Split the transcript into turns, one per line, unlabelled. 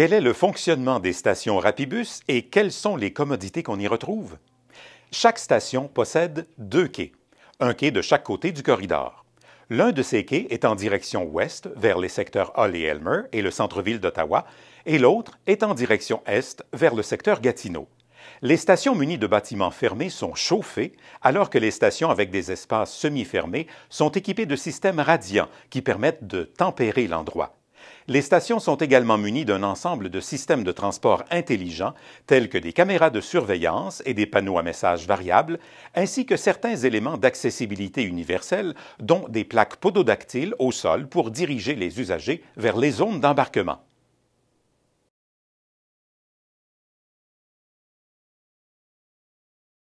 Quel est le fonctionnement des stations Rapibus et quelles sont les commodités qu'on y retrouve? Chaque station possède deux quais, un quai de chaque côté du corridor. L'un de ces quais est en direction ouest vers les secteurs Hall et Elmer et le centre-ville d'Ottawa, et l'autre est en direction est vers le secteur Gatineau. Les stations munies de bâtiments fermés sont chauffées, alors que les stations avec des espaces semi-fermés sont équipées de systèmes radiants qui permettent de tempérer l'endroit. Les stations sont également munies d'un ensemble de systèmes de transport intelligents, tels que des caméras de surveillance et des panneaux à messages variables, ainsi que certains éléments d'accessibilité universelle, dont des plaques pododactyles au sol pour diriger les usagers vers les zones d'embarquement.